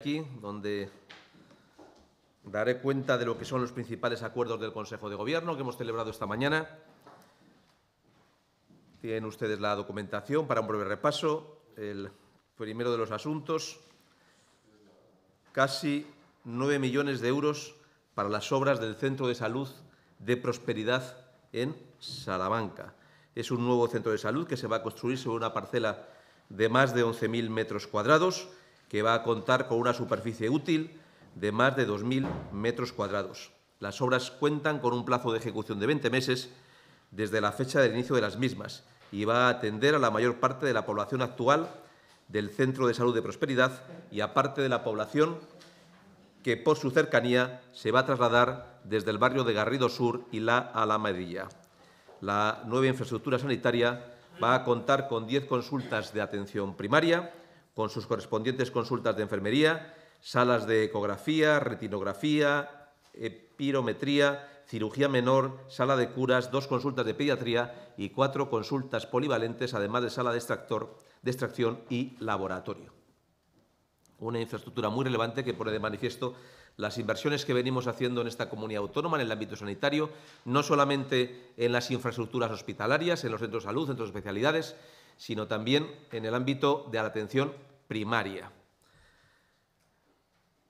aquí, donde daré cuenta de lo que son los principales acuerdos del Consejo de Gobierno que hemos celebrado esta mañana. Tienen ustedes la documentación para un breve repaso. El primero de los asuntos, casi nueve millones de euros para las obras del Centro de Salud de Prosperidad en Salamanca. Es un nuevo centro de salud que se va a construir sobre una parcela de más de 11.000 metros cuadrados que va a contar con una superficie útil de más de 2.000 metros cuadrados. Las obras cuentan con un plazo de ejecución de 20 meses desde la fecha del inicio de las mismas y va a atender a la mayor parte de la población actual del Centro de Salud de Prosperidad y a parte de la población que por su cercanía se va a trasladar desde el barrio de Garrido Sur y la Alamedilla. La nueva infraestructura sanitaria va a contar con 10 consultas de atención primaria, con sus correspondientes consultas de enfermería, salas de ecografía, retinografía, epirometría, cirugía menor, sala de curas, dos consultas de pediatría y cuatro consultas polivalentes, además de sala de, de extracción y laboratorio. Una infraestructura muy relevante que pone de manifiesto las inversiones que venimos haciendo en esta comunidad autónoma en el ámbito sanitario, no solamente en las infraestructuras hospitalarias, en los centros de salud, centros de especialidades, sino también en el ámbito de la atención primaria.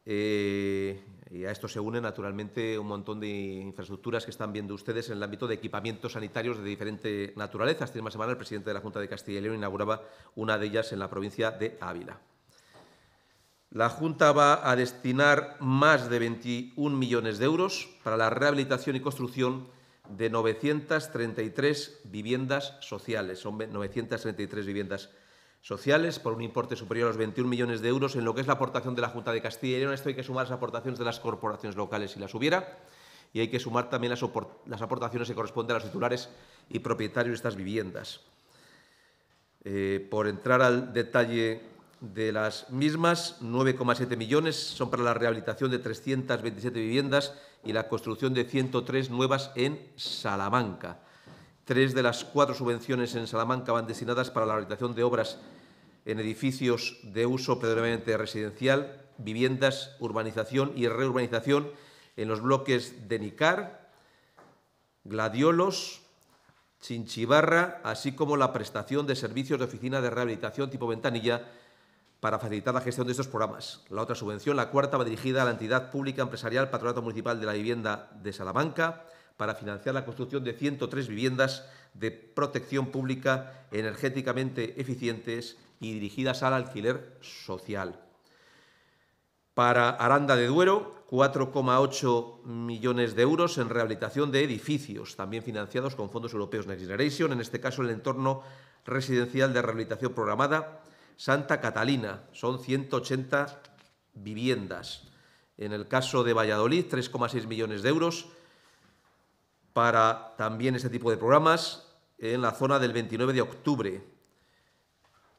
Eh, y a esto se une naturalmente un montón de infraestructuras que están viendo ustedes en el ámbito de equipamientos sanitarios de diferente naturaleza. Esta misma semana el presidente de la Junta de Castilla y León inauguraba una de ellas en la provincia de Ávila. La Junta va a destinar más de 21 millones de euros para la rehabilitación y construcción de 933 viviendas sociales. Son 933 viviendas sociales por un importe superior a los 21 millones de euros en lo que es la aportación de la Junta de Castilla y León. Esto hay que sumar las aportaciones de las corporaciones locales si las hubiera y hay que sumar también las, aportaciones que corresponden a los titulares y propietarios de estas viviendas. Eh, por entrar al detalle de las mismas, 9,7 millones son para la rehabilitación de 327 viviendas y la construcción de 103 nuevas en Salamanca. Tres de las cuatro subvenciones en Salamanca van destinadas para la rehabilitación de obras en edificios de uso predominantemente residencial, viviendas, urbanización y reurbanización en los bloques de Nicar, Gladiolos, Chinchibarra, así como la prestación de servicios de oficina de rehabilitación tipo ventanilla para facilitar la gestión de estos programas. La otra subvención, la cuarta, va dirigida a la entidad pública empresarial Patronato Municipal de la Vivienda de Salamanca para financiar la construcción de 103 viviendas de protección pública energéticamente eficientes y dirigidas al alquiler social. Para Aranda de Duero, 4,8 millones de euros en rehabilitación de edificios, también financiados con fondos europeos Next Generation, en este caso el entorno residencial de rehabilitación programada Santa Catalina, son 180 viviendas. En el caso de Valladolid, 3,6 millones de euros para también este tipo de programas en la zona del 29 de octubre,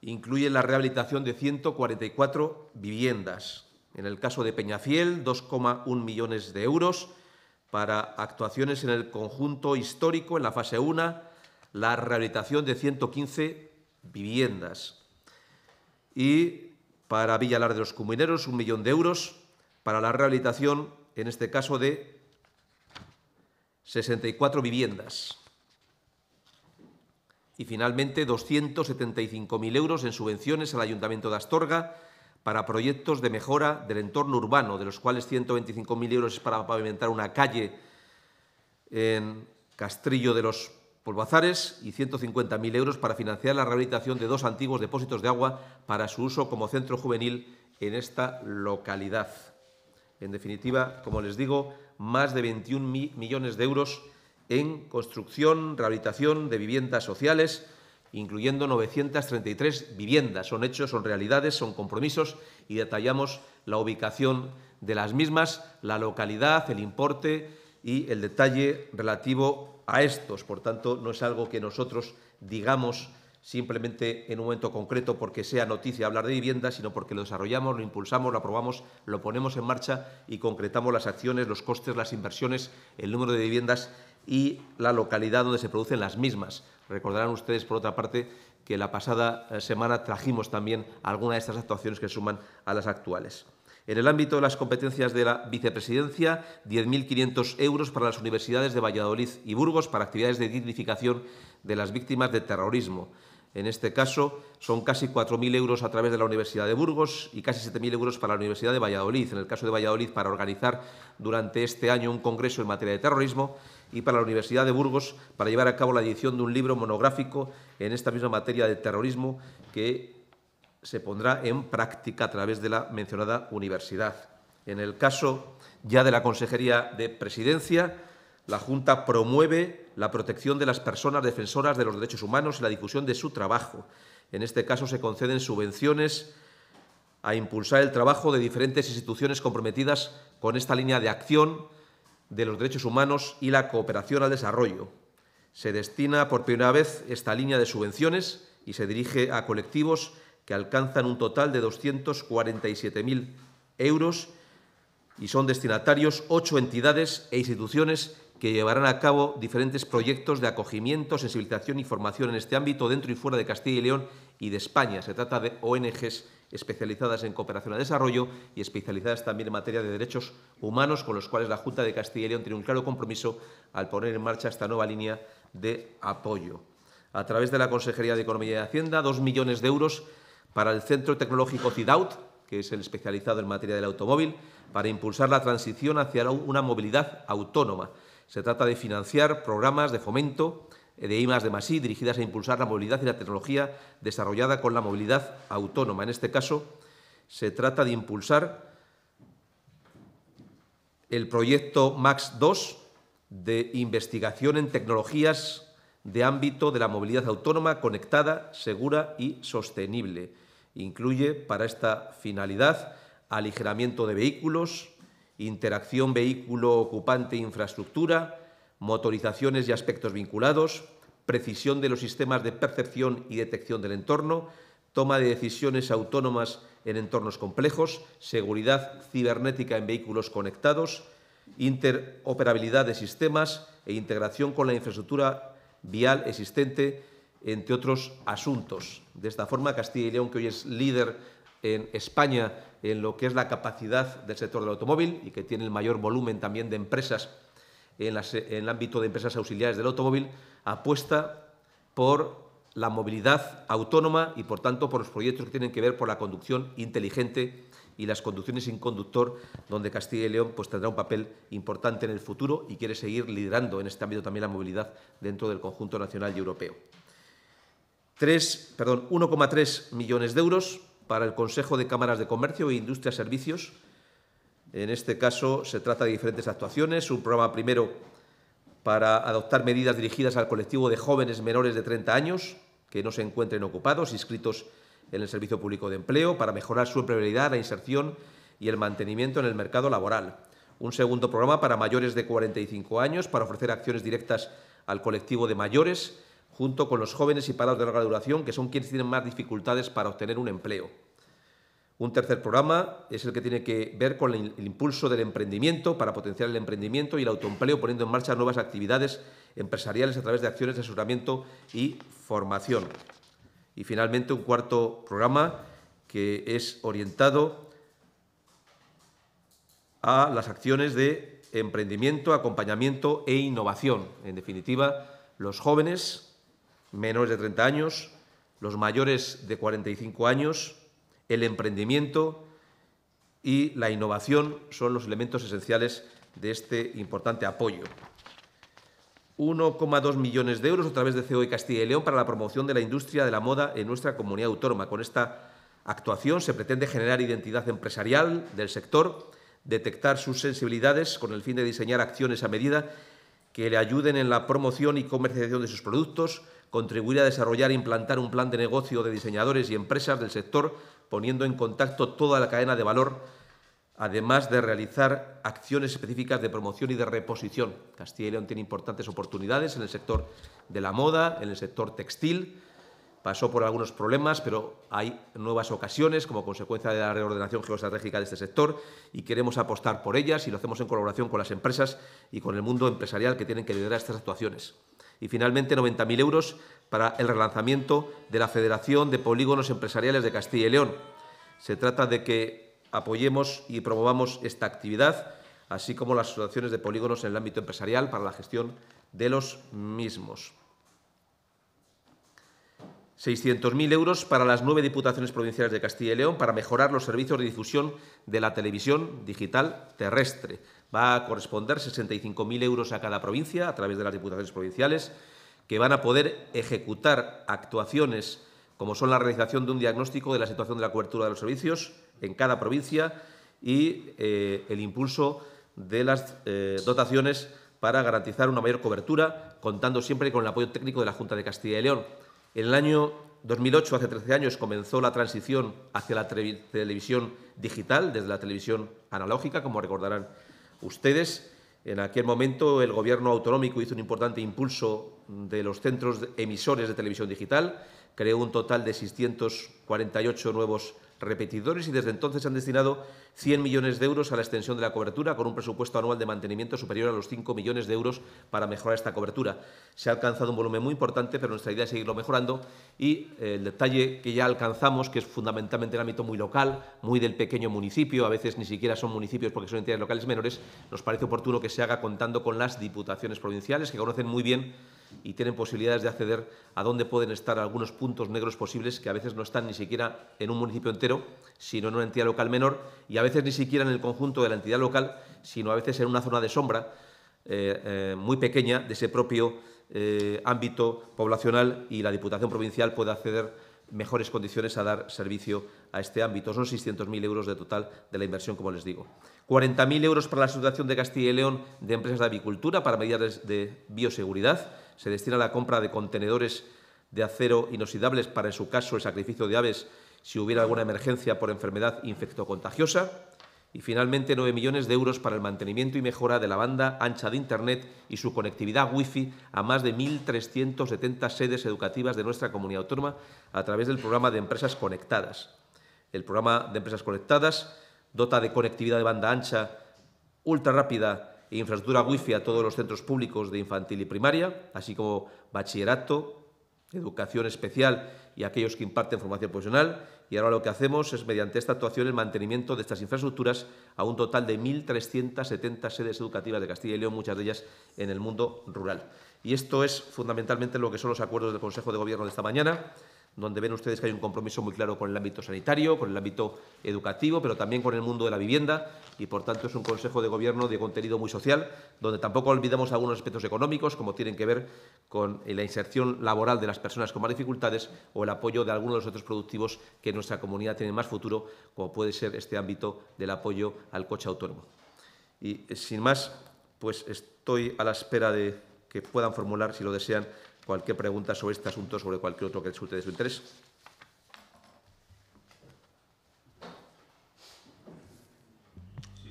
incluye la rehabilitación de 144 viviendas. En el caso de Peñafiel, 2,1 millones de euros para actuaciones en el conjunto histórico, en la fase 1, la rehabilitación de 115 viviendas. Y para Villalar de los Comuneros, un millón de euros para la rehabilitación, en este caso, de 64 viviendas y finalmente 275.000 euros en subvenciones al Ayuntamiento de Astorga para proyectos de mejora del entorno urbano, de los cuales 125.000 euros es para pavimentar una calle en Castrillo de los Polvazares y 150.000 euros para financiar la rehabilitación de dos antiguos depósitos de agua para su uso como centro juvenil en esta localidad. En definitiva, como les digo, más de 21 millones de euros en construcción, rehabilitación de viviendas sociales, incluyendo 933 viviendas. Son hechos, son realidades, son compromisos y detallamos la ubicación de las mismas, la localidad, el importe y el detalle relativo a estos. Por tanto, no es algo que nosotros digamos simplemente en un momento concreto porque sea noticia hablar de viviendas, sino porque lo desarrollamos, lo impulsamos, lo aprobamos, lo ponemos en marcha y concretamos las acciones, los costes, las inversiones, el número de viviendas y la localidad donde se producen las mismas. Recordarán ustedes, por otra parte, que la pasada eh, semana trajimos también algunas de estas actuaciones que suman a las actuales. En el ámbito de las competencias de la vicepresidencia, 10.500 euros para las universidades de Valladolid y Burgos para actividades de dignificación de las víctimas de terrorismo. En este caso, son casi 4.000 euros a través de la Universidad de Burgos y casi 7.000 euros para la Universidad de Valladolid. En el caso de Valladolid, para organizar durante este año un congreso en materia de terrorismo y para la Universidad de Burgos para llevar a cabo la edición de un libro monográfico en esta misma materia de terrorismo que se pondrá en práctica a través de la mencionada universidad. En el caso ya de la Consejería de Presidencia, la Junta promueve la protección de las personas defensoras de los derechos humanos y la difusión de su trabajo. En este caso se conceden subvenciones a impulsar el trabajo de diferentes instituciones comprometidas con esta línea de acción, de los Derechos Humanos y la Cooperación al Desarrollo. Se destina por primera vez esta línea de subvenciones y se dirige a colectivos que alcanzan un total de 247.000 euros y son destinatarios ocho entidades e instituciones que llevarán a cabo diferentes proyectos de acogimiento, sensibilización y formación en este ámbito dentro y fuera de Castilla y León y de España. Se trata de ONGs especializadas en cooperación al desarrollo y especializadas también en materia de derechos humanos, con los cuales la Junta de Castilla y León tiene un claro compromiso al poner en marcha esta nueva línea de apoyo. A través de la Consejería de Economía y Hacienda, dos millones de euros para el Centro Tecnológico CIDAUT, que es el especializado en materia del automóvil, para impulsar la transición hacia una movilidad autónoma. Se trata de financiar programas de fomento, de I de Masí dirigidas a impulsar la movilidad y la tecnología desarrollada con la movilidad autónoma. En este caso, se trata de impulsar el proyecto MAX 2 de investigación en tecnologías de ámbito de la movilidad autónoma conectada, segura y sostenible. Incluye para esta finalidad aligeramiento de vehículos, interacción vehículo-ocupante-infraestructura, motorizaciones y aspectos vinculados, precisión de los sistemas de percepción y detección del entorno, toma de decisiones autónomas en entornos complejos, seguridad cibernética en vehículos conectados, interoperabilidad de sistemas e integración con la infraestructura vial existente, entre otros asuntos. De esta forma, Castilla y León, que hoy es líder en España en lo que es la capacidad del sector del automóvil y que tiene el mayor volumen también de empresas en, el ámbito de empresas auxiliares del automóvil, apuesta por la movilidad autónoma y, por tanto, por los proyectos que tienen que ver con la conducción inteligente y las conducciones sin conductor, donde Castilla y León pues, tendrá un papel importante en el futuro y quiere seguir liderando en este ámbito también la movilidad dentro del conjunto nacional y europeo. 1,3 millones de euros para el Consejo de Cámaras de Comercio e Industria Servicios, en este caso se trata de diferentes actuaciones, un programa primero para adoptar medidas dirigidas al colectivo de jóvenes menores de 30 años que no se encuentren ocupados, inscritos en el Servicio Público de Empleo, para mejorar su empleabilidad, la inserción y el mantenimiento en el mercado laboral. Un segundo programa para mayores de 45 años, para ofrecer acciones directas al colectivo de mayores, junto con los jóvenes y parados de larga duración, que son quienes tienen más dificultades para obtener un empleo. Un tercer programa es el que tiene que ver con el impulso del emprendimiento para potenciar el emprendimiento y el autoempleo poniendo en marcha nuevas actividades empresariales a través de acciones de asesoramiento y formación. Y finalmente un cuarto programa que es orientado a las acciones de emprendimiento, acompañamiento e innovación. En definitiva, los jóvenes menores de 30 años, los mayores de 45 años, el emprendimiento y la innovación son los elementos esenciales de este importante apoyo. 1,2 millones de euros a través de COE Castilla y León para la promoción de la industria de la moda en nuestra comunidad autónoma. Con esta actuación se pretende generar identidad empresarial del sector, detectar sus sensibilidades con el fin de diseñar acciones a medida que le ayuden en la promoción y comercialización de sus productos, contribuir a desarrollar e implantar un plan de negocio de diseñadores y empresas del sector poniendo en contacto toda la cadena de valor, además de realizar acciones específicas de promoción y de reposición. Castilla y León tiene importantes oportunidades en el sector de la moda, en el sector textil. Pasó por algunos problemas, pero hay nuevas ocasiones como consecuencia de la reordenación geoestratégica de este sector y queremos apostar por ellas y lo hacemos en colaboración con las empresas y con el mundo empresarial que tienen que liderar estas actuaciones y finalmente 90.000 euros para el relanzamiento de la Federación de Polígonos Empresariales de Castilla y León. Se trata de que apoyemos y promovamos esta actividad, así como las asociaciones de polígonos en el ámbito empresarial para la gestión de los mismos. 600.000 euros para las nueve diputaciones provinciales de Castilla y León para mejorar los servicios de difusión de la televisión digital terrestre. Va a corresponder 65.000 euros a cada provincia a través de las diputaciones provinciales que van a poder ejecutar actuaciones como son la realización de un diagnóstico de la situación de la cobertura de los servicios en cada provincia y eh, el impulso de las eh, dotaciones para garantizar una mayor cobertura, contando siempre con el apoyo técnico de la Junta de Castilla y León. En el año 2008, hace 13 años, comenzó la transición hacia la televisión digital, desde la televisión analógica, como recordarán ustedes. En aquel momento el gobierno autonómico hizo un importante impulso de los centros emisores de televisión digital, creó un total de 648 nuevos repetidores y desde entonces han destinado 100 millones de euros a la extensión de la cobertura con un presupuesto anual de mantenimiento superior a los 5 millones de euros para mejorar esta cobertura. Se ha alcanzado un volumen muy importante, pero nuestra idea es seguirlo mejorando y eh, el detalle que ya alcanzamos, que es fundamentalmente el ámbito muy local, muy del pequeño municipio, a veces ni siquiera son municipios porque son entidades locales menores, nos parece oportuno que se haga contando con las diputaciones provinciales que conocen muy bien y tienen posibilidades de acceder a donde pueden estar algunos puntos negros posibles que a veces no están ni siquiera en un municipio entero, sino en una entidad local menor y a veces ni siquiera en el conjunto de la entidad local, sino a veces en una zona de sombra eh, eh, muy pequeña de ese propio eh, ámbito poblacional y la Diputación Provincial puede acceder mejores condiciones a dar servicio a este ámbito. Son 600.000 euros de total de la inversión, como les digo. 40.000 euros para la Asociación de Castilla y León de Empresas de Avicultura para medidas de bioseguridad se destina a la compra de contenedores de acero inoxidables para, en su caso, el sacrificio de aves si hubiera alguna emergencia por enfermedad infectocontagiosa. Y finalmente, 9 millones de euros para el mantenimiento y mejora de la banda ancha de Internet y su conectividad wifi a más de 1.370 sedes educativas de nuestra comunidad autónoma a través del programa de empresas conectadas. El programa de empresas conectadas dota de conectividad de banda ancha ultra rápida infraestructura wifi a todos los centros públicos de infantil y primaria, así como bachillerato, educación especial y aquellos que imparten formación profesional. Y ahora lo que hacemos es, mediante esta actuación, el mantenimiento de estas infraestructuras a un total de 1.370 sedes educativas de Castilla y León, muchas de ellas en el mundo rural. Y esto es fundamentalmente lo que son los acuerdos del Consejo de Gobierno de esta mañana donde ven ustedes que hay un compromiso muy claro con el ámbito sanitario, con el ámbito educativo, pero también con el mundo de la vivienda y, por tanto, es un Consejo de Gobierno de contenido muy social, donde tampoco olvidamos algunos aspectos económicos, como tienen que ver con eh, la inserción laboral de las personas con más dificultades o el apoyo de algunos de los otros productivos que en nuestra comunidad tiene más futuro, como puede ser este ámbito del apoyo al coche autónomo. Y, eh, sin más, pues estoy a la espera de que puedan formular, si lo desean, cualquier pregunta sobre este asunto o sobre cualquier otro que resulte de su interés.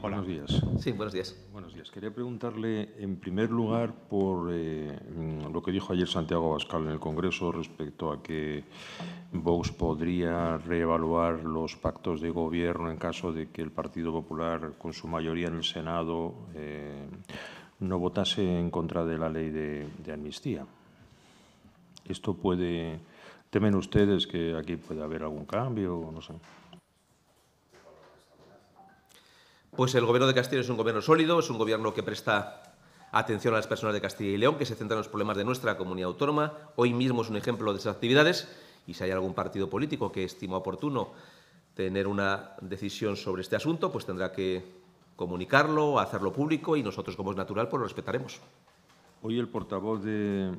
Buenos días. Sí, buenos días. Buenos días. Quería preguntarle, en primer lugar, por eh, lo que dijo ayer Santiago Abascal en el Congreso respecto a que Vox podría reevaluar los pactos de gobierno en caso de que el Partido Popular, con su mayoría en el Senado, eh, no votase en contra de la ley de amnistía. Esto puede... ¿Temen ustedes que aquí puede haber algún cambio? No sé. Pues el gobierno de Castilla es un gobierno sólido, es un gobierno que presta atención a las personas de Castilla y León, que se centra en los problemas de nuestra comunidad autónoma. Hoy mismo es un ejemplo de esas actividades y si hay algún partido político que estima oportuno tener una decisión sobre este asunto, pues tendrá que comunicarlo, hacerlo público y nosotros, como es natural, pues lo respetaremos. Hoy el portavoz de,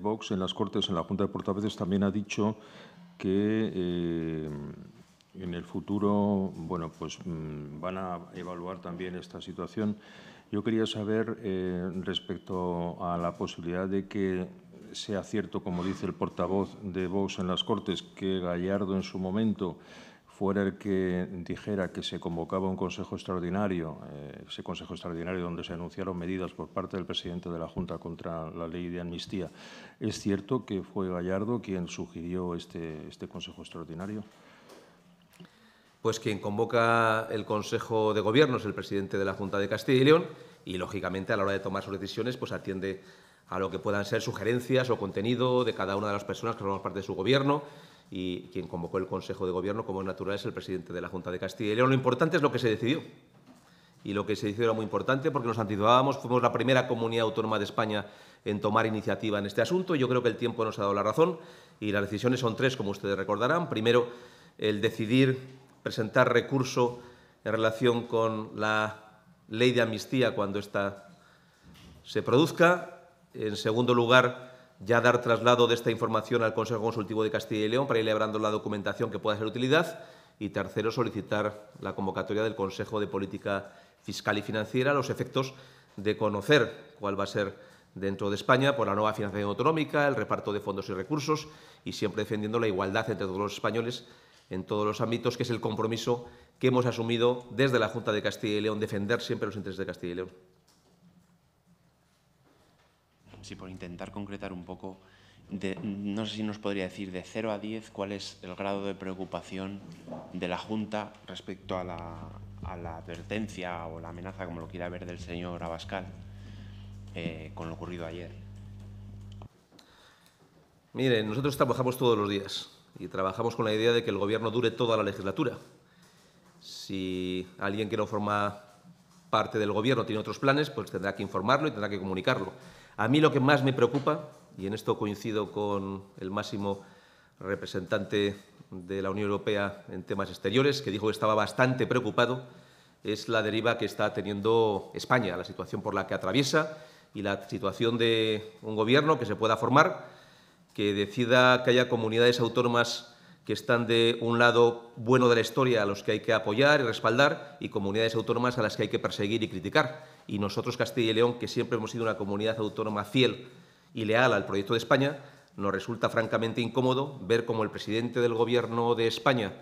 Vox en las Cortes, en la Junta de Portavoces, también ha dicho que eh, en el futuro bueno, pues, mm, van a evaluar también esta situación. Yo quería saber eh, respecto a la posibilidad de que sea cierto, como dice el portavoz de Vox en las Cortes, que Gallardo en su momento fue el que dijera que se convocaba un Consejo Extraordinario, eh, ese Consejo Extraordinario donde se anunciaron medidas por parte del presidente de la Junta contra la ley de amnistía, ¿es cierto que fue Gallardo quien sugirió este, este Consejo Extraordinario? Pues quien convoca el Consejo de Gobierno es el presidente de la Junta de Castilla y León y, lógicamente, a la hora de tomar sus decisiones, pues atiende a lo que puedan ser sugerencias o contenido de cada una de las personas que forman parte de su gobierno y quien convocó el Consejo de Gobierno, como es natural, es el presidente de la Junta de Castilla y Lo importante es lo que se decidió. Y lo que se decidió era muy importante porque nos anticipábamos, fuimos la primera comunidad autónoma de España en tomar iniciativa en este asunto. ...y Yo creo que el tiempo nos ha dado la razón y las decisiones son tres, como ustedes recordarán. Primero, el decidir presentar recurso en relación con la ley de amnistía cuando esta se produzca. En segundo lugar, ya dar traslado de esta información al Consejo Consultivo de Castilla y León para ir elaborando la documentación que pueda ser utilidad. Y tercero, solicitar la convocatoria del Consejo de Política Fiscal y Financiera a los efectos de conocer cuál va a ser dentro de España por la nueva financiación autonómica, el reparto de fondos y recursos y siempre defendiendo la igualdad entre todos los españoles en todos los ámbitos, que es el compromiso que hemos asumido desde la Junta de Castilla y León, defender siempre los intereses de Castilla y León si por intentar concretar un poco, no sé si nos podría decir de 0 a 10 cuál es el grado de preocupación de la Junta respecto a la, advertencia o la amenaza, como lo quiera ver, del señor Abascal eh, con lo ocurrido ayer. Mire, nosotros trabajamos todos los días y trabajamos con la idea de que el Gobierno dure toda la legislatura. Si alguien que no forma parte del Gobierno tiene otros planes, pues tendrá que informarlo y tendrá que comunicarlo. A mí lo que más me preocupa, y en esto coincido con el máximo representante de la Unión Europea en temas exteriores, que dijo que estaba bastante preocupado, es la deriva que está teniendo España, la situación por la que atraviesa y la situación de un gobierno que se pueda formar, que decida que haya comunidades autónomas que están de un lado bueno de la historia a los que hay que apoyar y respaldar y comunidades autónomas a las que hay que perseguir y criticar. Y nosotros, Castilla y León, que siempre hemos sido una comunidad autónoma fiel y leal al proyecto de España, nos resulta francamente incómodo ver cómo el presidente del Gobierno de España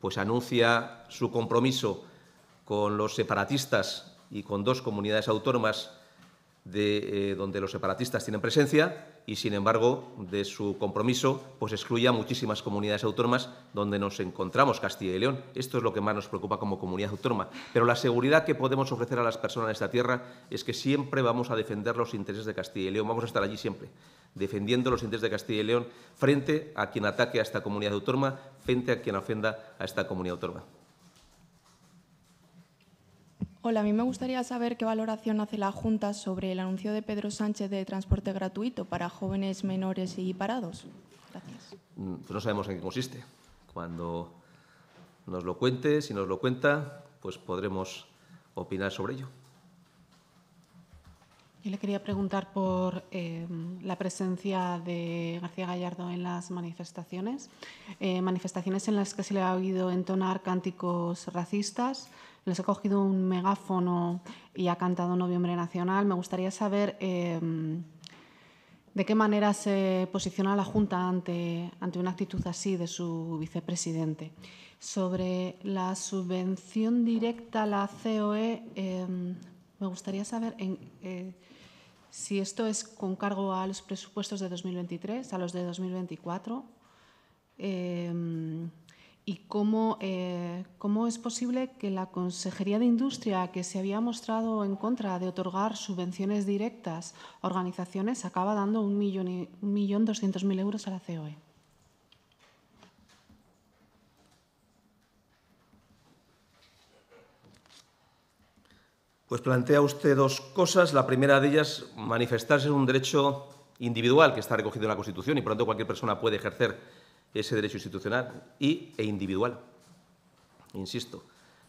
pues, anuncia su compromiso con los separatistas y con dos comunidades autónomas de eh, donde los separatistas tienen presencia y, sin embargo, de su compromiso, pues excluye a muchísimas comunidades autónomas donde nos encontramos, Castilla y León. Esto es lo que más nos preocupa como comunidad autónoma. Pero la seguridad que podemos ofrecer a las personas de esta tierra es que siempre vamos a defender los intereses de Castilla y León, vamos a estar allí siempre, defendiendo los intereses de Castilla y León frente a quien ataque a esta comunidad autónoma, frente a quien ofenda a esta comunidad autónoma. Hola, a mí me gustaría saber qué valoración hace la Junta sobre el anuncio de Pedro Sánchez de transporte gratuito para jóvenes menores y parados. Gracias. Mm, pues no sabemos en qué consiste. Cuando nos lo cuente, si nos lo cuenta, pues podremos opinar sobre ello. Yo le quería preguntar por em, la presencia de García Gallardo en las manifestaciones, eh, manifestaciones en las que se le ha oído entonar cánticos racistas, les he cogido un megáfono y ha cantado Noviembre Nacional. Me gustaría saber eh, de qué manera se posiciona la Junta ante, ante una actitud así de su vicepresidente. Sobre la subvención directa a la COE, em, me gustaría saber eh, si esto es con cargo a los presupuestos de 2023, a los de 2024 y cómo, eh, cómo, es posible que la Consejería de Industria, que se había mostrado en contra de otorgar subvenciones directas a organizaciones, acaba dando 1.200.000 euros a la COE. Pues plantea usted dos cosas. La primera de ellas, manifestarse en un derecho individual que está recogido en la Constitución y por lo tanto cualquier persona puede ejercer ese derecho institucional y, e individual. Insisto,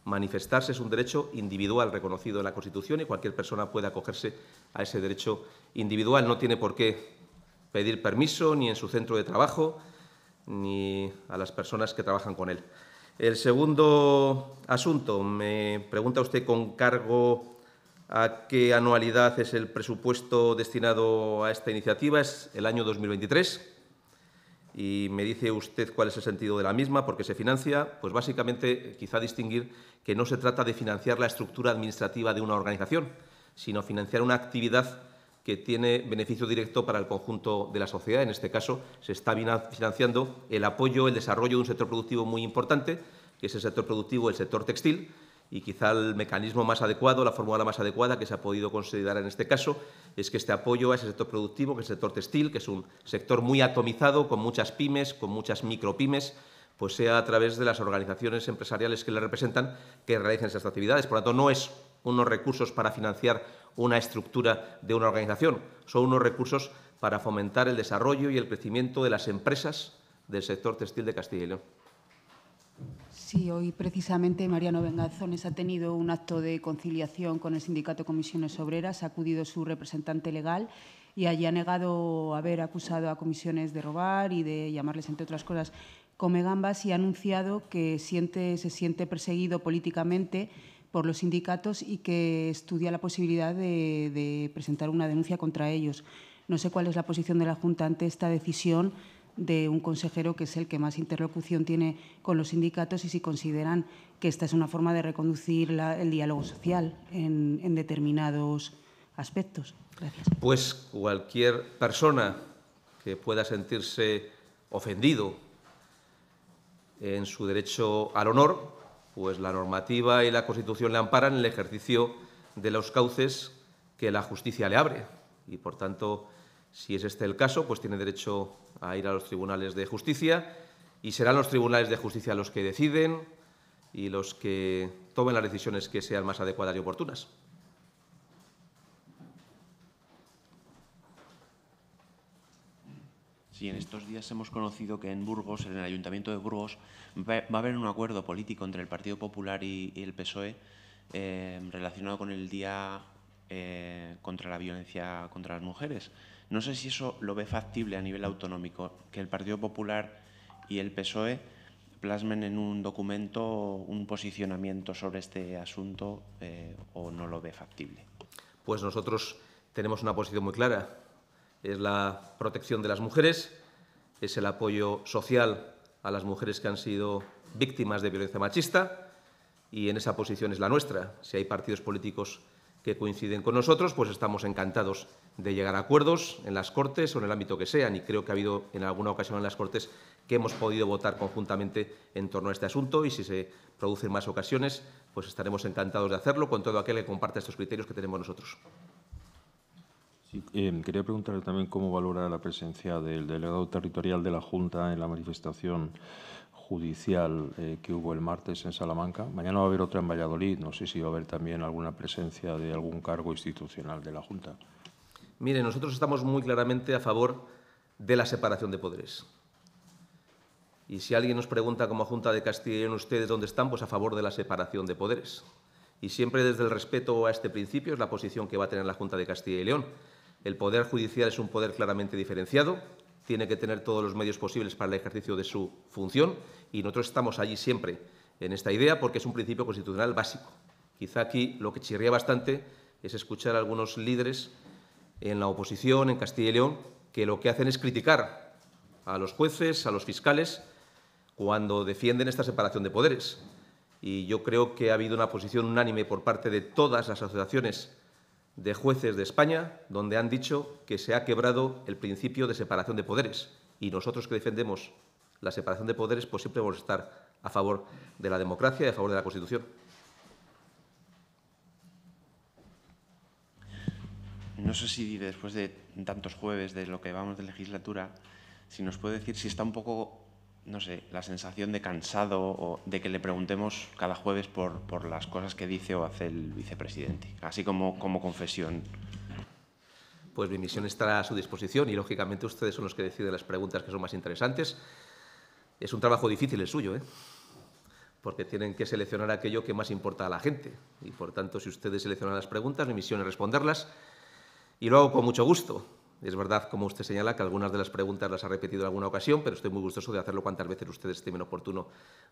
manifestarse es un derecho individual reconocido en la Constitución y cualquier persona puede acogerse a ese derecho individual. No tiene por qué pedir permiso ni en su centro de trabajo ni a las personas que trabajan con él. El segundo asunto, me pregunta usted con cargo a qué anualidad es el presupuesto destinado a esta iniciativa. Es el año 2023 y me dice usted cuál es el sentido de la misma, porque se financia, pues básicamente quizá distinguir que no se trata de financiar la estructura administrativa de una organización, sino financiar una actividad que tiene beneficio directo para el conjunto de la sociedad. En este caso, se está financiando el apoyo, el desarrollo de un sector productivo muy importante, que es el sector productivo, el sector textil, y quizá el mecanismo más adecuado, la fórmula más adecuada que se ha podido considerar en este caso es que este apoyo a ese sector productivo, que es el sector textil, que es un sector muy atomizado, con muchas pymes, con muchas micropymes, pues sea a través de las organizaciones empresariales que le representan que realicen esas actividades. Por lo tanto, no es unos recursos para financiar una estructura de una organización, son unos recursos para fomentar el desarrollo y el crecimiento de las empresas del sector textil de Castilla y León. Sí, hoy precisamente Mariano vengazones ha tenido un acto de conciliación con el Sindicato Comisiones Obreras, ha acudido su representante legal y allí ha negado haber acusado a comisiones de robar y de llamarles, entre otras cosas, come gambas y ha anunciado que siente, se siente perseguido políticamente por los sindicatos y que estudia la posibilidad de, de presentar una denuncia contra ellos. No sé cuál es la posición de la Junta ante esta decisión de un consejero que es el que más interlocución tiene con los sindicatos y si consideran que esta es una forma de reconducir el diálogo social en, determinados aspectos. Gracias. Pues cualquier persona que pueda sentirse ofendido en su derecho al honor, pues la normativa y la Constitución le amparan el ejercicio de los cauces que la justicia le abre. Y, por tanto, si es este el caso, pues tiene derecho a ir a los tribunales de justicia y serán los tribunales de justicia los que deciden y los que tomen las decisiones que sean más adecuadas y oportunas. Sí, en estos días hemos conocido que en Burgos, en el Ayuntamiento de Burgos, va a haber un acuerdo político entre el Partido Popular y, el PSOE eh, relacionado con el Día eh, contra la violencia contra las mujeres. No sé si eso lo ve factible a nivel autonómico, que el Partido Popular y el PSOE plasmen en un documento un posicionamiento sobre este asunto eh, o no lo ve factible. Pues nosotros tenemos una posición muy clara. Es la protección de las mujeres, es el apoyo social a las mujeres que han sido víctimas de violencia machista y en esa posición es la nuestra. Si hay partidos políticos que coinciden con nosotros, pues estamos encantados de llegar a acuerdos en las Cortes o en el ámbito que sean. Y creo que ha habido en alguna ocasión en las Cortes que hemos podido votar conjuntamente en torno a este asunto y si se producen más ocasiones, pues estaremos encantados de hacerlo con todo aquel que comparte estos criterios que tenemos nosotros. Eh, quería preguntarle también cómo valora la presencia del delegado territorial de la Junta en la manifestación judicial eh, que hubo el martes en Salamanca. Mañana va a haber otra en Valladolid. No sé si va a haber también alguna presencia de algún cargo institucional de la Junta. Mire, nosotros estamos muy claramente a favor de la separación de poderes. Y si alguien nos pregunta como Junta de Castilla y León ustedes dónde están, pues a favor de la separación de poderes. Y siempre desde el respeto a este principio es la posición que va a tener la Junta de Castilla y León. El poder judicial es un poder claramente diferenciado, tiene que tener todos los medios posibles para el ejercicio de su función y nosotros estamos allí siempre en esta idea porque es un principio constitucional básico. Quizá aquí lo que chirría bastante es escuchar a algunos líderes en la oposición, en Castilla y León, que lo que hacen es criticar a los jueces, a los fiscales, cuando defienden esta separación de poderes. Y yo creo que ha habido una posición unánime por parte de todas las asociaciones de jueces de España donde han dicho que se ha quebrado el principio de separación de poderes. Y nosotros que defendemos la separación de poderes, pues siempre vamos a estar a favor de la democracia y a favor de la Constitución. No sé si después de tantos jueves de lo que vamos de legislatura, si nos puede decir si está un poco no sé, la sensación de cansado o de que le preguntemos cada jueves por, las cosas que dice o hace el vicepresidente, así como, como confesión. Pues mi misión estará a su disposición y, lógicamente, ustedes son los que deciden las preguntas que son más interesantes. Es un trabajo difícil el suyo, ¿eh? porque tienen que seleccionar aquello que más importa a la gente. Y, por tanto, si ustedes seleccionan las preguntas, mi misión es responderlas y lo hago con mucho gusto. Es verdad, como usted señala, que algunas de las preguntas las ha repetido en alguna ocasión, pero estoy muy gustoso de hacerlo cuantas veces ustedes estimen oportuno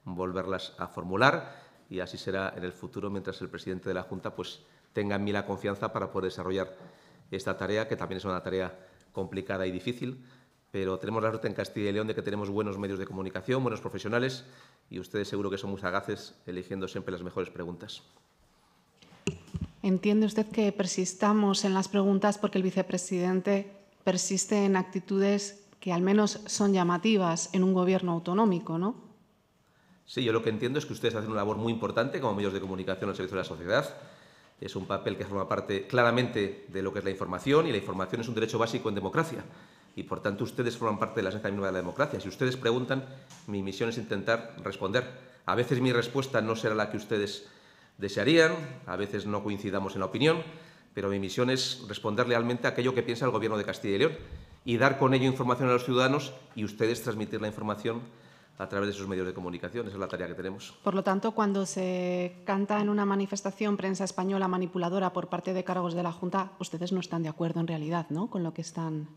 volverlas a formular y así será en el futuro mientras el presidente de la Junta pues, tenga en mí la confianza para poder desarrollar esta tarea, que también es una tarea complicada y difícil, pero tenemos la suerte en Castilla y León de que tenemos buenos medios de comunicación, buenos profesionales y ustedes seguro que son muy sagaces eligiendo siempre las mejores preguntas. ¿Entiende usted que persistamos en las preguntas porque el vicepresidente persiste en actitudes que al menos son llamativas en un gobierno autonómico, ¿no? Sí, yo lo que entiendo es que ustedes hacen una labor muy importante como medios de comunicación al servicio de la sociedad. Es un papel que forma parte claramente de lo que es la información y la información es un derecho básico en democracia y por tanto ustedes forman parte de la esencia misma de la democracia. Si ustedes preguntan, mi misión es intentar responder. A veces mi respuesta no será la que ustedes desearían, a veces no coincidamos en la opinión, pero mi misión es responder lealmente a aquello que piensa el Gobierno de Castilla y León y dar con ello información a los ciudadanos y ustedes transmitir la información a través de sus medios de comunicación. Esa es la tarea que tenemos. Por lo tanto, cuando se canta en una manifestación prensa española manipuladora por parte de cargos de la Junta, ustedes no están de acuerdo en realidad ¿no? con, lo que están,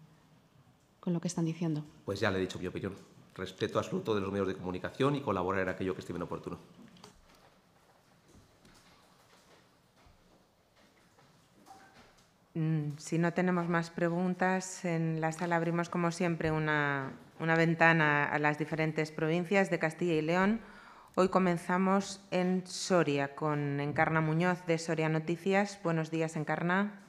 con lo que están diciendo. Pues ya le he dicho mi opinión. Respeto absoluto de los medios de comunicación y colaborar en aquello que en oportuno. Mm, si no tenemos más preguntas, en la sala abrimos, como siempre, una, ventana a las diferentes provincias de Castilla y León. Hoy comenzamos en Soria con Encarna Muñoz de Soria Noticias. Buenos días, Encarna.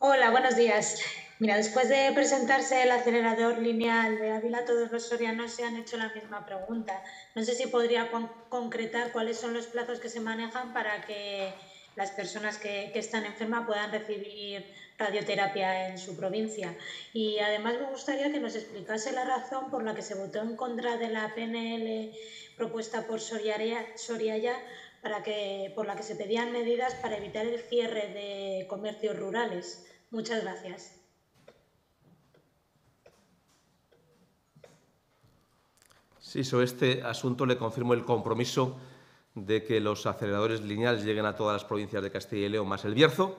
Hola, buenos días. Mira, después de presentarse el acelerador lineal de Ávila, todos los sorianos se han hecho la misma pregunta. No sé si podría concretar cuáles son los plazos que se manejan para que las personas que, están enfermas puedan recibir radioterapia en su provincia. Y además me gustaría que nos explicase la razón por la que se votó en contra de la PNL propuesta por Soriaya para que, por la que se pedían medidas para evitar el cierre de comercios rurales. Muchas gracias. Sí, sobre este asunto le confirmo el compromiso de que los aceleradores lineales lleguen a todas las provincias de Castilla y León más el Bierzo.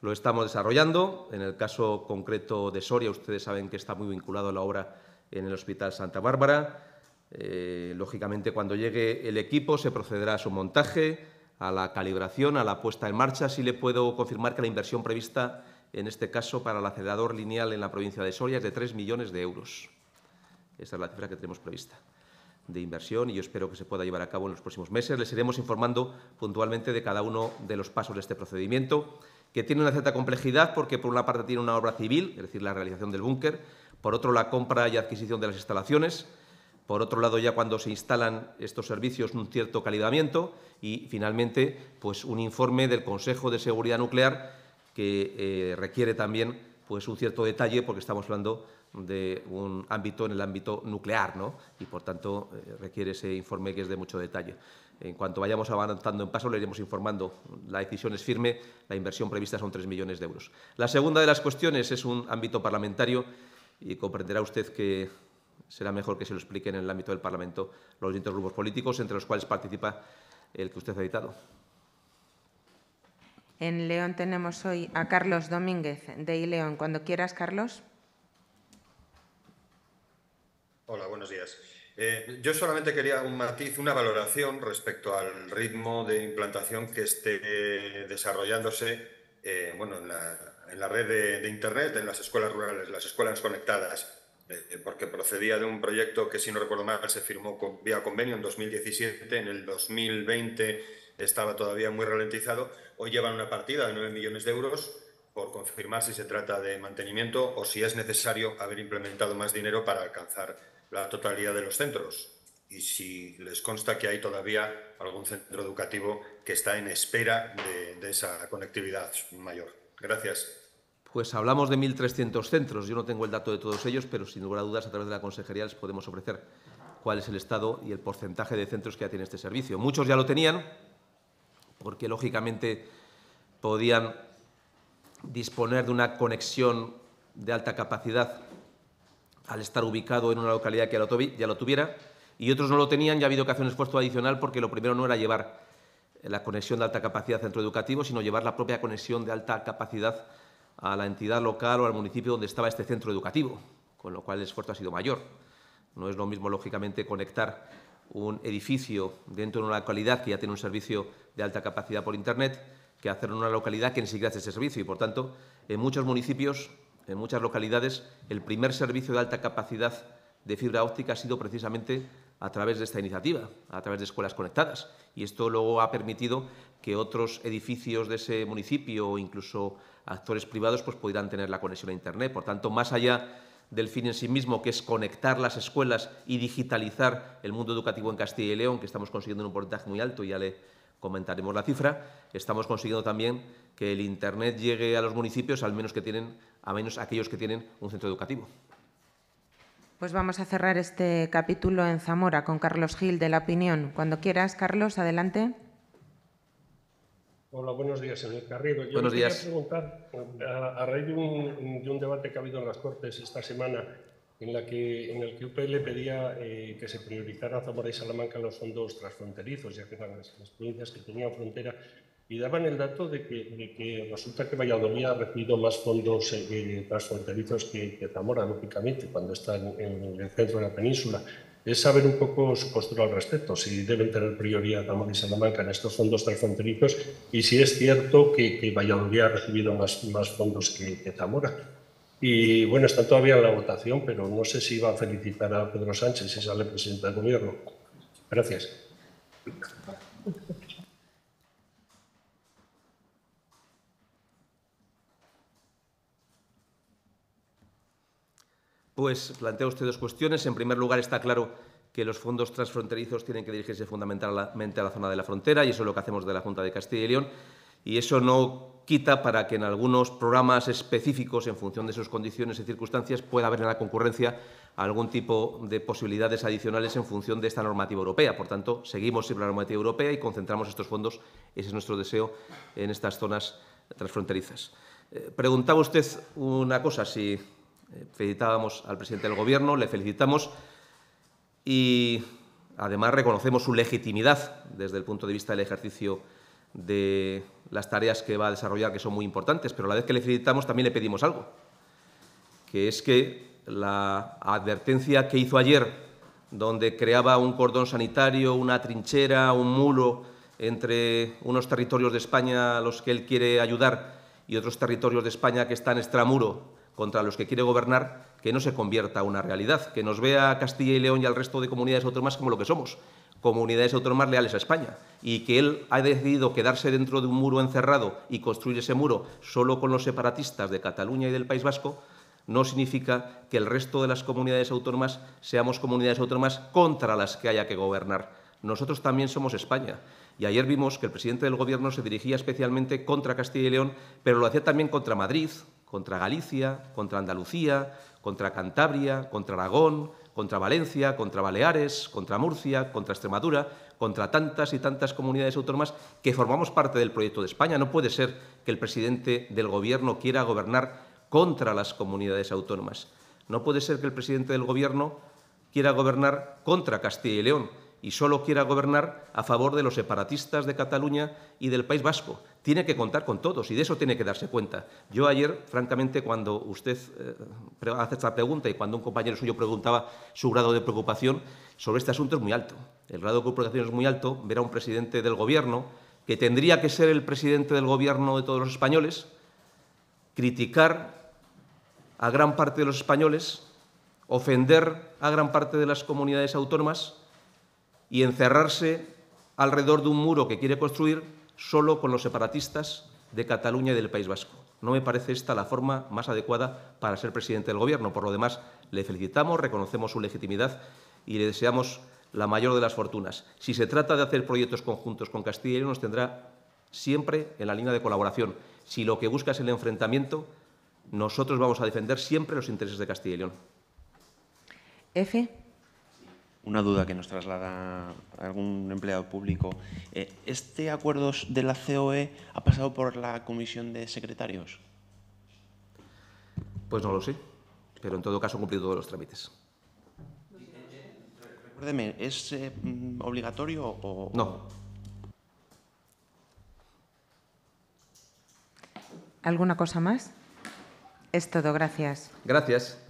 Lo estamos desarrollando. En el caso concreto de Soria, ustedes saben que está muy vinculado a la obra en el Hospital Santa Bárbara. Eh, lógicamente, cuando llegue el equipo, se procederá a su montaje, a la calibración, a la puesta en marcha. Sí le puedo confirmar que la inversión prevista, en este caso, para el acelerador lineal en la provincia de Soria es de 3 millones de euros. Esta es la cifra que tenemos prevista de inversión y yo espero que se pueda llevar a cabo en los próximos meses. Les iremos informando puntualmente de cada uno de los pasos de este procedimiento, que tiene una cierta complejidad porque por una parte tiene una obra civil, es decir, la realización del búnker, por otro la compra y adquisición de las instalaciones, por otro lado ya cuando se instalan estos servicios un cierto calidamiento y finalmente pues un informe del Consejo de Seguridad Nuclear que eh, requiere también pues un cierto detalle porque estamos hablando de un ámbito en el ámbito nuclear, ¿no? Y por tanto eh, requiere ese informe que es de mucho detalle. En cuanto vayamos avanzando en paso, le iremos informando. La decisión es firme, la inversión prevista son 3 millones de euros. La segunda de las cuestiones es un ámbito parlamentario y comprenderá usted que será mejor que se lo expliquen en el ámbito del Parlamento los distintos grupos políticos, entre los cuales participa el que usted ha citado. En León tenemos hoy a Carlos Domínguez, de ILEON. Cuando quieras, Carlos. Hola, buenos días. Eh, yo solamente quería un matiz, una valoración respecto al ritmo de implantación que esté eh, desarrollándose eh, bueno, en, la, red de, Internet, en las escuelas rurales, las escuelas conectadas, porque procedía de un proyecto que, si no recuerdo mal, se firmó vía convenio en 2017, en el 2020 estaba todavía muy ralentizado, hoy llevan una partida de 9 millones de euros por confirmar si se trata de mantenimiento o si es necesario haber implementado más dinero para alcanzar la totalidad de los centros. Y si les consta que hay todavía algún centro educativo que está en espera de, esa conectividad mayor. Gracias. Pues hablamos de 1.300 centros. Yo no tengo el dato de todos ellos, pero sin lugar a dudas a través de la consejería les podemos ofrecer cuál es el estado y el porcentaje de centros que ya tiene este servicio. Muchos ya lo tenían, porque lógicamente podían disponer de una conexión de alta capacidad al estar ubicado en una localidad que ya lo, tuviera, y otros no lo tenían, ya ha habido que hacer un esfuerzo adicional porque lo primero no era llevar la conexión de alta capacidad al centro educativo, sino llevar la propia conexión de alta capacidad a la entidad local o al municipio donde estaba este centro educativo, con lo cual el esfuerzo ha sido mayor. No es lo mismo, lógicamente, conectar un edificio dentro de una localidad que ya tiene un servicio de alta capacidad por Internet que hacer en una localidad que ni siquiera hace ese servicio. Y, por tanto, en muchos municipios en muchas localidades, el primer servicio de alta capacidad de fibra óptica ha sido precisamente a través de esta iniciativa, a través de escuelas conectadas. Y esto luego ha permitido que otros edificios de ese municipio o incluso actores privados pues, pudieran tener la conexión a Internet. Por tanto, más allá del fin en sí mismo, que es conectar las escuelas y digitalizar el mundo educativo en Castilla y León, que estamos consiguiendo un porcentaje muy alto, ya le comentaremos la cifra, estamos consiguiendo también que el Internet llegue a los municipios, al menos que tienen a menos aquellos que tienen un centro educativo. Pues vamos a cerrar este capítulo en Zamora con Carlos Gil de La Opinión. Cuando quieras, Carlos, adelante. Hola, buenos días, señor Carrillo. Yo buenos quería días. preguntar, a, raíz de un, debate que ha habido en las Cortes esta semana, en, la que, en el que UPL pedía eh, que se priorizara Zamora y Salamanca en los fondos transfronterizos, ya que eran las provincias que tenían frontera y daban el dato de que, de que resulta que Valladolid ha recibido más fondos transfronterizos que, Zamora, lógicamente, cuando está en, el centro de la península. Es saber un poco su postura al respecto, si deben tener prioridad Zamora y Salamanca en estos fondos transfronterizos y si es cierto que, Valladolid ha recibido más, más fondos que, Zamora. Y bueno, está todavía en la votación, pero no sé si va a felicitar a Pedro Sánchez si sale presidente del gobierno. Gracias. pues plantea usted dos cuestiones. En primer lugar, está claro que los fondos transfronterizos tienen que dirigirse fundamentalmente a la zona de la frontera y eso es lo que hacemos de la Junta de Castilla y León. Y eso no quita para que en algunos programas específicos, en función de sus condiciones y circunstancias, pueda haber en la concurrencia algún tipo de posibilidades adicionales en función de esta normativa europea. Por tanto, seguimos siempre la normativa europea y concentramos estos fondos, ese es nuestro deseo, en estas zonas transfronterizas. Eh, preguntaba usted una cosa, si eh, felicitábamos al presidente del Gobierno, le felicitamos y además reconocemos su legitimidad desde el punto de vista del ejercicio de las tareas que va a desarrollar, que son muy importantes, pero a la vez que le felicitamos también le pedimos algo, que es que la advertencia que hizo ayer, donde creaba un cordón sanitario, una trinchera, un muro entre unos territorios de España a los que él quiere ayudar y otros territorios de España que están extramuro contra los que quiere gobernar que no se convierta en una realidad, que nos vea a Castilla y León y al resto de comunidades autónomas como lo que somos, comunidades autónomas leales a España, y que él ha decidido quedarse dentro de un muro encerrado y construir ese muro solo con los separatistas de Cataluña y del País Vasco, no significa que el resto de las comunidades autónomas seamos comunidades autónomas contra las que haya que gobernar. Nosotros también somos España. Y ayer vimos que el presidente del Gobierno se dirigía especialmente contra Castilla y León, pero lo hacía también contra Madrid, contra Galicia, contra Andalucía, contra Cantabria, contra Aragón, contra Valencia, contra Baleares, contra Murcia, contra Extremadura, contra tantas y tantas comunidades autónomas que formamos parte del proyecto de España. No puede ser que el presidente del Gobierno quiera gobernar contra las comunidades autónomas. No puede ser que el presidente del Gobierno quiera gobernar contra Castilla y León y solo quiera gobernar a favor de los separatistas de Cataluña y del País Vasco. Tiene que contar con todos y de eso tiene que darse cuenta. Yo ayer, francamente, cuando usted eh, hace esta pregunta y cuando un compañero suyo preguntaba su grado de preocupación sobre este asunto es muy alto. El grado de preocupación es muy alto ver a un presidente del Gobierno que tendría que ser el presidente del Gobierno de todos los españoles, criticar a gran parte de los españoles, ofender a gran parte de las comunidades autónomas, y encerrarse alrededor de un muro que quiere construir solo con los separatistas de Cataluña y del País Vasco. No me parece esta la forma más adecuada para ser presidente del Gobierno. Por lo demás, le felicitamos, reconocemos su legitimidad y le deseamos la mayor de las fortunas. Si se trata de hacer proyectos conjuntos con Castilla y León, nos tendrá siempre en la línea de colaboración. Si lo que busca es el enfrentamiento, nosotros vamos a defender siempre los intereses de Castilla y León una duda que nos traslada algún empleado público. Eh, ¿Este acuerdo de la COE ha pasado por la comisión de secretarios? Pues no lo sé, pero en todo caso ha cumplido todos los trámites. Recuérdeme, ¿es eh, mm, obligatorio o...? No. ¿Alguna cosa más? Es todo, gracias. Gracias.